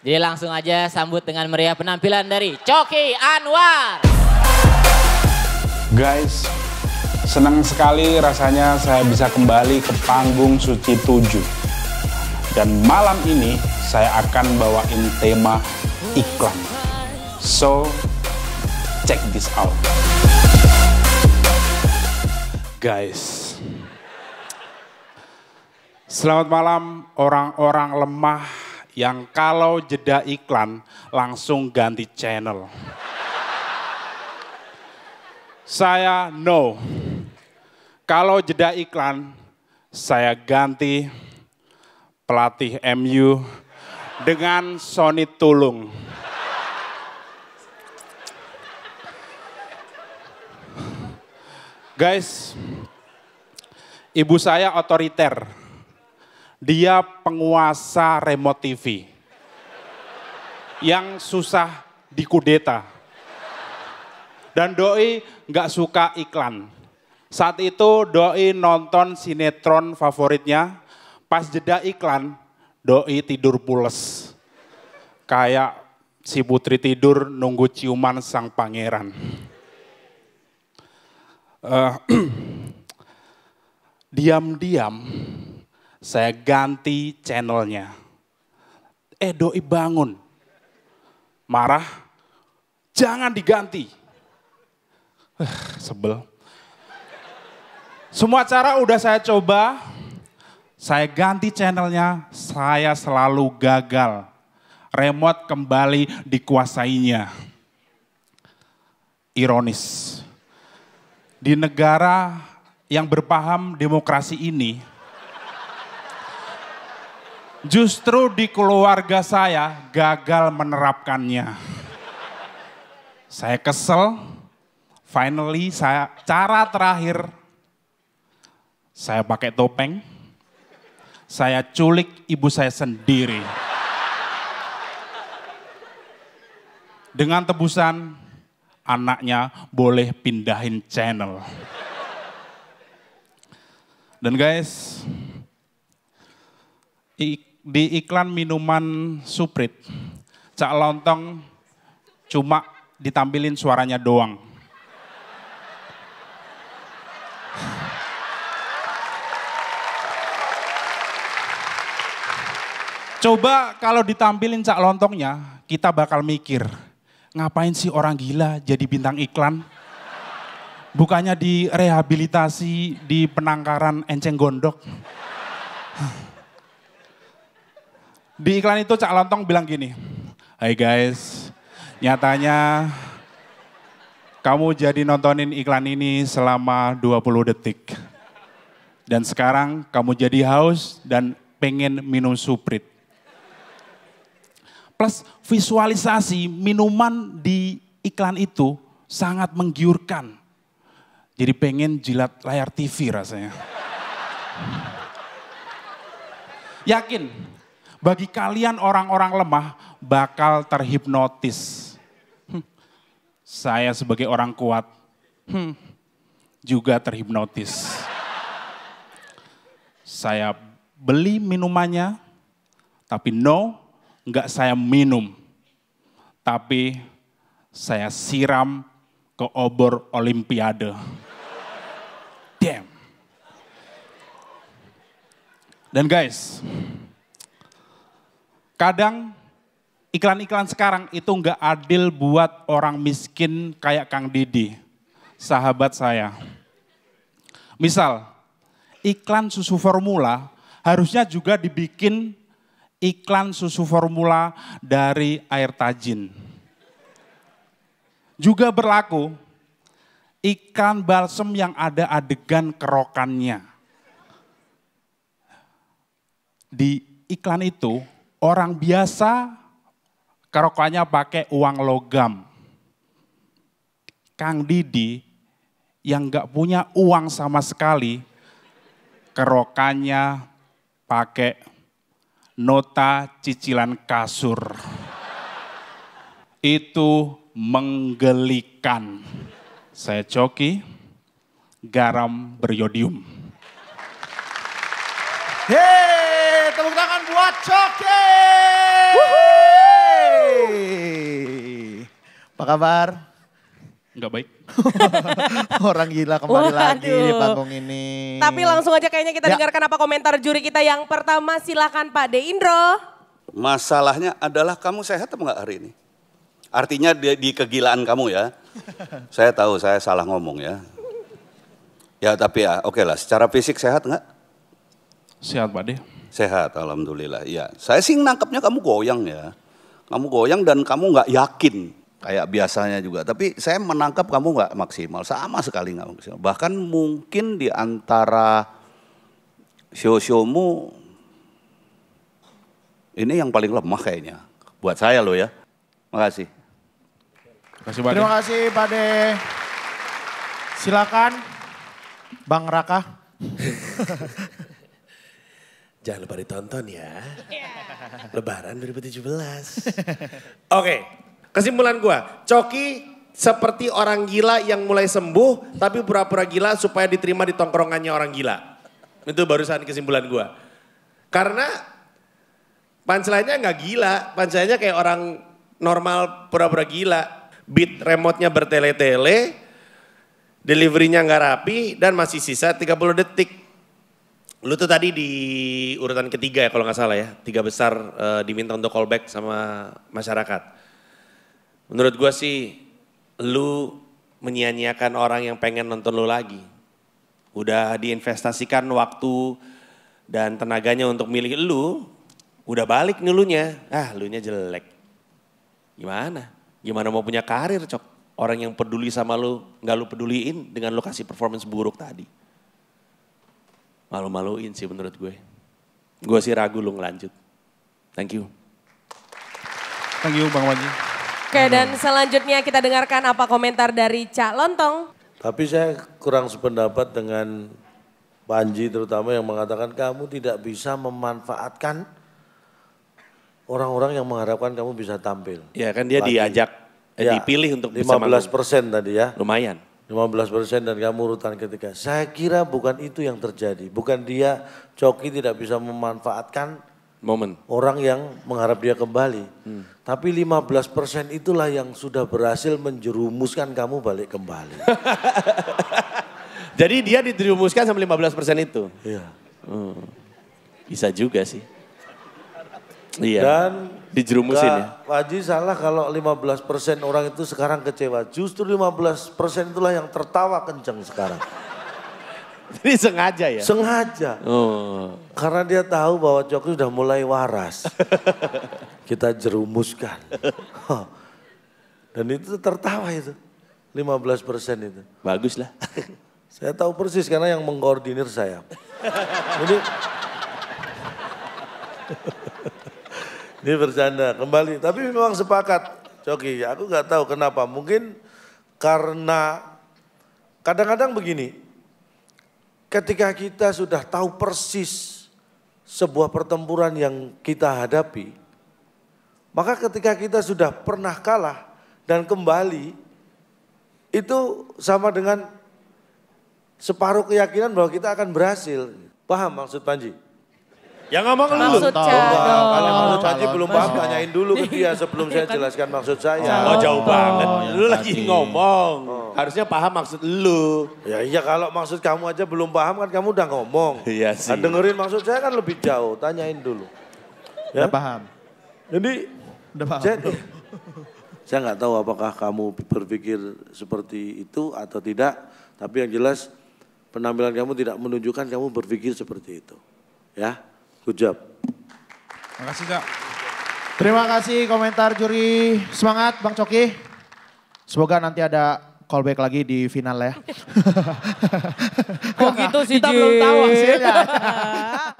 Jadi langsung aja sambut dengan meriah penampilan dari Coki Anwar. Guys, senang sekali rasanya saya bisa kembali ke panggung Suci 7. Dan malam ini saya akan bawain tema iklan. So, check this out. Guys, selamat malam orang-orang lemah yang kalau jeda iklan langsung ganti channel. saya no. Kalau jeda iklan, saya ganti pelatih MU dengan Sony Tulung. Guys, ibu saya otoriter dia penguasa remote TV. Yang susah dikudeta. Dan doi nggak suka iklan. Saat itu doi nonton sinetron favoritnya. Pas jeda iklan, doi tidur pules. Kayak si putri tidur nunggu ciuman sang pangeran. Eh, diam-diam uh, saya ganti channelnya. Eh doi bangun. Marah. Jangan diganti. Uh, sebel. Semua cara udah saya coba. Saya ganti channelnya. Saya selalu gagal. Remote kembali dikuasainya. Ironis. Di negara yang berpaham demokrasi ini, Justru di keluarga saya gagal menerapkannya. Saya kesel. Finally saya cara terakhir saya pakai topeng. Saya culik ibu saya sendiri. Dengan tebusan anaknya boleh pindahin channel. Dan guys, di iklan minuman Suprit, Cak Lontong cuma ditampilin suaranya doang. Coba kalau ditampilin Cak Lontongnya, kita bakal mikir, ngapain sih orang gila jadi bintang iklan? Bukannya direhabilitasi di penangkaran enceng gondok. Di iklan itu Cak Lontong bilang gini, Hai guys, nyatanya kamu jadi nontonin iklan ini selama 20 detik. Dan sekarang kamu jadi haus dan pengen minum suprit. Plus visualisasi minuman di iklan itu sangat menggiurkan. Jadi pengen jilat layar TV rasanya. Yakin, bagi kalian orang-orang lemah bakal terhipnotis. Hmm. Saya sebagai orang kuat hmm, juga terhipnotis. Saya beli minumannya, tapi no, nggak saya minum. Tapi saya siram ke obor olimpiade. Damn. Dan guys, Kadang iklan-iklan sekarang itu nggak adil buat orang miskin kayak Kang Didi, sahabat saya. Misal, iklan susu formula harusnya juga dibikin iklan susu formula dari air tajin. Juga berlaku iklan balsem yang ada adegan kerokannya. Di iklan itu orang biasa kerokokannya pakai uang logam. Kang Didi yang nggak punya uang sama sekali, kerokannya pakai nota cicilan kasur. Itu menggelikan. Saya coki, garam beriodium. Hey! buat Coki. Apa kabar? Enggak baik. Orang gila kembali Waduh. lagi di panggung ini. Tapi langsung aja kayaknya kita ya. dengarkan apa komentar juri kita yang pertama. Silahkan Pak De Indro. Masalahnya adalah kamu sehat atau enggak hari ini? Artinya di, di kegilaan kamu ya. saya tahu saya salah ngomong ya. Ya tapi ya oke okay lah secara fisik sehat enggak? Sehat Pak De. Sehat, alhamdulillah. Iya, saya sih nangkepnya kamu goyang ya. Kamu goyang dan kamu nggak yakin kayak biasanya juga. Tapi saya menangkap kamu nggak maksimal, sama sekali nggak maksimal. Bahkan mungkin di antara show-showmu ini yang paling lemah kayaknya. Buat saya loh ya. terima Kasih, Terima kasih Pak De. Silakan Bang Raka. Jangan lupa ditonton ya. Yeah. Lebaran 2017. Oke, okay, kesimpulan gue. Coki seperti orang gila yang mulai sembuh tapi pura-pura gila supaya diterima di tongkrongannya orang gila. Itu barusan kesimpulan gue. Karena pancelanya nggak gila, panselnya kayak orang normal pura-pura gila. Beat remote-nya bertele-tele, deliverynya nya nggak rapi dan masih sisa 30 detik Lu tuh tadi di urutan ketiga ya kalau nggak salah ya, tiga besar e, diminta untuk callback sama masyarakat. Menurut gue sih, lu menyia-nyiakan orang yang pengen nonton lu lagi. Udah diinvestasikan waktu dan tenaganya untuk milih lu, udah balik nih nya, Ah, nya jelek. Gimana? Gimana mau punya karir, Cok? Orang yang peduli sama lu, nggak lu peduliin dengan lokasi performance buruk tadi malu-maluin sih menurut gue. Gue sih ragu lu ngelanjut. Thank you. Thank you Bang Wajib. Oke nah, dan nah. selanjutnya kita dengarkan apa komentar dari Cak Lontong. Tapi saya kurang sependapat dengan Panji terutama yang mengatakan kamu tidak bisa memanfaatkan orang-orang yang mengharapkan kamu bisa tampil. Ya kan dia Lagi. diajak, eh, ya, dipilih untuk 15 bisa 15 persen tadi ya. Lumayan. 15% persen dan kamu urutan ketiga. Saya kira bukan itu yang terjadi. Bukan dia coki tidak bisa memanfaatkan momen orang yang mengharap dia kembali. Hmm. Tapi 15% persen itulah yang sudah berhasil menjerumuskan kamu balik kembali. Jadi dia diterumuskan sama 15% persen itu. Iya. Hmm. Bisa juga sih. Iya. Dan dijerumusin ya. Waji salah kalau 15% orang itu sekarang kecewa. Justru 15% itulah yang tertawa kencang sekarang. Ini sengaja ya? Sengaja. Oh. Karena dia tahu bahwa Jokowi sudah mulai waras. Kita jerumuskan. Oh. Dan itu tertawa itu. 15 persen itu. Bagus lah. saya tahu persis karena yang mengkoordinir saya. Jadi ini bercanda kembali. Tapi memang sepakat Coki. Aku nggak tahu kenapa. Mungkin karena kadang-kadang begini. Ketika kita sudah tahu persis sebuah pertempuran yang kita hadapi, maka ketika kita sudah pernah kalah dan kembali, itu sama dengan separuh keyakinan bahwa kita akan berhasil. Paham maksud Panji? Ya ngomong lu. Maksud Ca dong. Kalau maksud belum paham tanyain dulu ke dia sebelum iya, saya kan. jelaskan maksud saya. Oh jauh banget. Iya, lu lagi ngomong. Oh. Harusnya paham maksud lu. Ya iya kalau maksud kamu aja belum paham kan kamu udah ngomong. Iya nah, sih. dengerin maksud saya kan lebih jauh. Tanyain dulu. Ya? Udah paham. Jadi. Udah paham. Saya, saya nggak tahu apakah kamu berpikir seperti itu atau tidak. Tapi yang jelas penampilan kamu tidak menunjukkan kamu berpikir seperti itu. Ya. Good job. Terima kasih, Cak. Terima kasih komentar juri. Semangat Bang Coki. Semoga nanti ada callback lagi di final ya. Kok gitu sih, Kita belum tahu hasilnya.